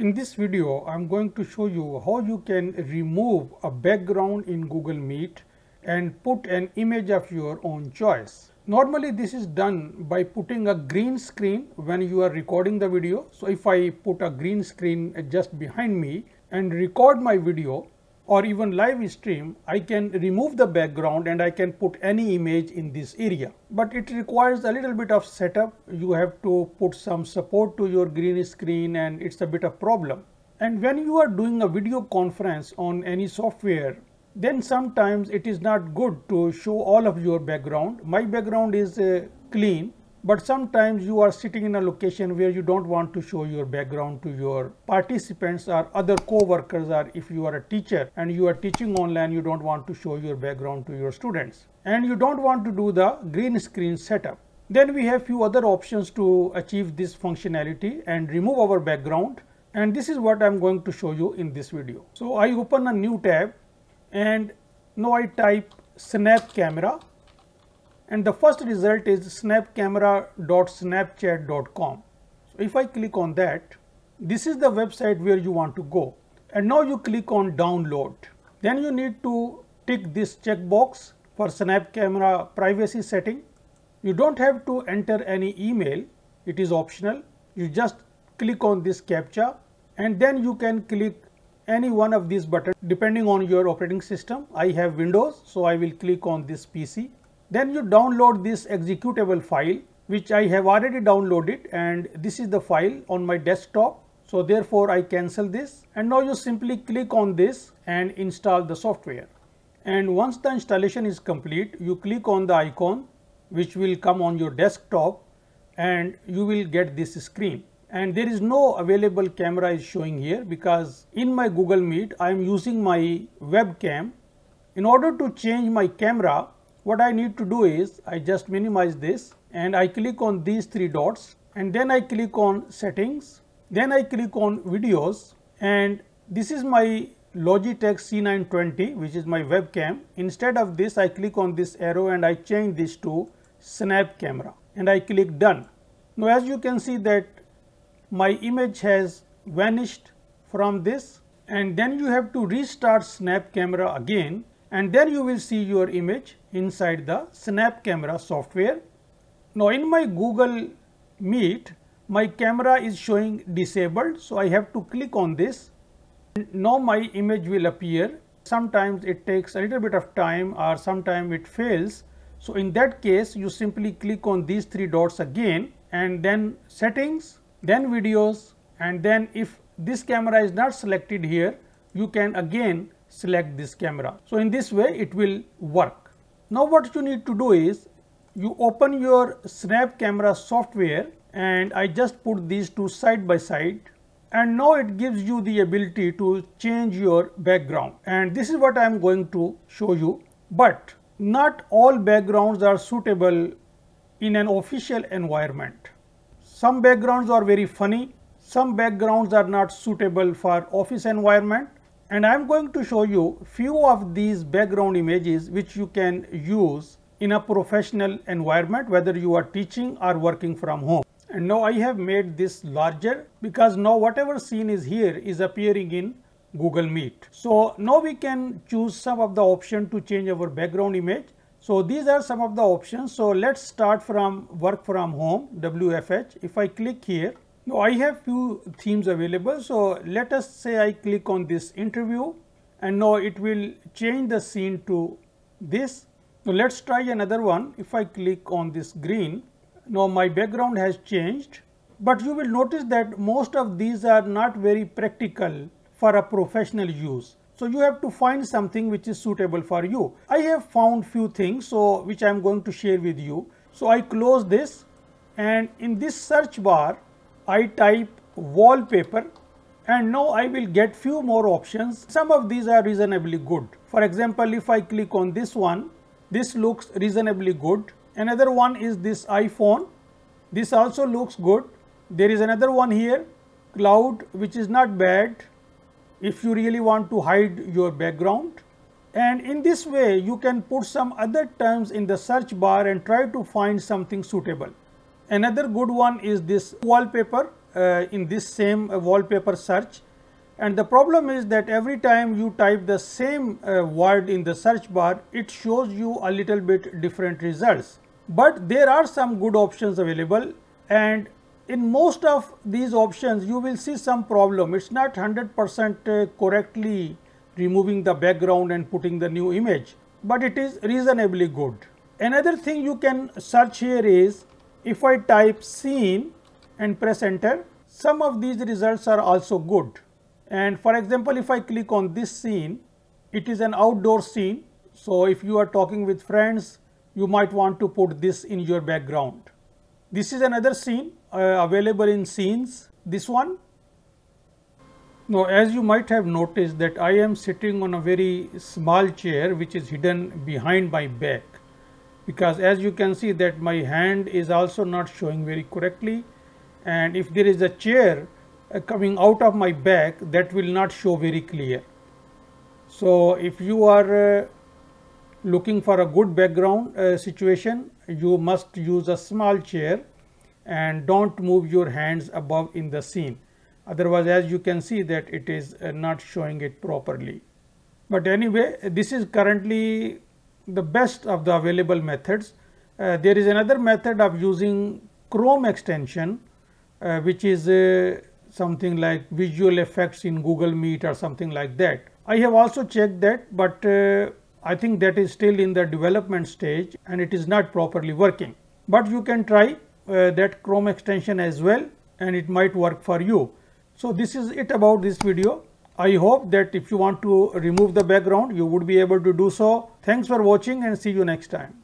In this video, I'm going to show you how you can remove a background in Google Meet and put an image of your own choice. Normally this is done by putting a green screen when you are recording the video. So if I put a green screen just behind me and record my video, or even live stream, I can remove the background and I can put any image in this area. But it requires a little bit of setup. You have to put some support to your green screen and it's a bit of problem. And when you are doing a video conference on any software, then sometimes it is not good to show all of your background. My background is uh, clean but sometimes you are sitting in a location where you don't want to show your background to your participants or other co-workers or if you are a teacher and you are teaching online, you don't want to show your background to your students. And you don't want to do the green screen setup. Then we have few other options to achieve this functionality and remove our background. And this is what I'm going to show you in this video. So I open a new tab and now I type snap camera and the first result is snapcamera.snapchat.com. So if I click on that, this is the website where you want to go. And now you click on download. Then you need to tick this checkbox for snap camera privacy setting. You don't have to enter any email. It is optional. You just click on this captcha and then you can click any one of these buttons depending on your operating system. I have Windows, so I will click on this PC then you download this executable file which I have already downloaded and this is the file on my desktop. So therefore I cancel this and now you simply click on this and install the software. And once the installation is complete, you click on the icon which will come on your desktop and you will get this screen and there is no available camera is showing here because in my Google Meet I am using my webcam. In order to change my camera, what I need to do is I just minimize this and I click on these three dots and then I click on settings. Then I click on videos and this is my Logitech C920 which is my webcam. Instead of this I click on this arrow and I change this to snap camera and I click done. Now as you can see that my image has vanished from this and then you have to restart snap camera again and then you will see your image inside the snap camera software. Now in my Google Meet, my camera is showing disabled, so I have to click on this. Now my image will appear. Sometimes it takes a little bit of time or sometimes it fails. So in that case, you simply click on these three dots again and then settings, then videos, and then if this camera is not selected here, you can again select this camera. So in this way it will work. Now what you need to do is you open your snap camera software and I just put these two side by side and now it gives you the ability to change your background and this is what I am going to show you but not all backgrounds are suitable in an official environment. Some backgrounds are very funny, some backgrounds are not suitable for office environment and I am going to show you few of these background images which you can use in a professional environment whether you are teaching or working from home. And now I have made this larger because now whatever scene is here is appearing in Google Meet. So now we can choose some of the option to change our background image. So these are some of the options. So let's start from work from home WFH. If I click here now I have few themes available. So let us say I click on this interview and now it will change the scene to this. Now let's try another one. If I click on this green, now my background has changed, but you will notice that most of these are not very practical for a professional use. So you have to find something which is suitable for you. I have found few things so which I am going to share with you. So I close this and in this search bar I type wallpaper and now I will get few more options. Some of these are reasonably good. For example, if I click on this one, this looks reasonably good. Another one is this iPhone. This also looks good. There is another one here, cloud, which is not bad if you really want to hide your background. And in this way, you can put some other terms in the search bar and try to find something suitable. Another good one is this wallpaper uh, in this same uh, wallpaper search. And the problem is that every time you type the same uh, word in the search bar, it shows you a little bit different results. But there are some good options available and in most of these options you will see some problem. It's not 100% uh, correctly removing the background and putting the new image, but it is reasonably good. Another thing you can search here is if I type scene and press enter, some of these results are also good. And for example, if I click on this scene, it is an outdoor scene. So if you are talking with friends, you might want to put this in your background. This is another scene uh, available in scenes, this one. Now as you might have noticed that I am sitting on a very small chair which is hidden behind my back because as you can see that my hand is also not showing very correctly and if there is a chair uh, coming out of my back that will not show very clear. So if you are uh, looking for a good background uh, situation you must use a small chair and don't move your hands above in the scene otherwise as you can see that it is uh, not showing it properly but anyway this is currently the best of the available methods. Uh, there is another method of using Chrome extension, uh, which is uh, something like visual effects in Google Meet or something like that. I have also checked that, but uh, I think that is still in the development stage and it is not properly working. But you can try uh, that Chrome extension as well and it might work for you. So this is it about this video. I hope that if you want to remove the background, you would be able to do so. Thanks for watching and see you next time.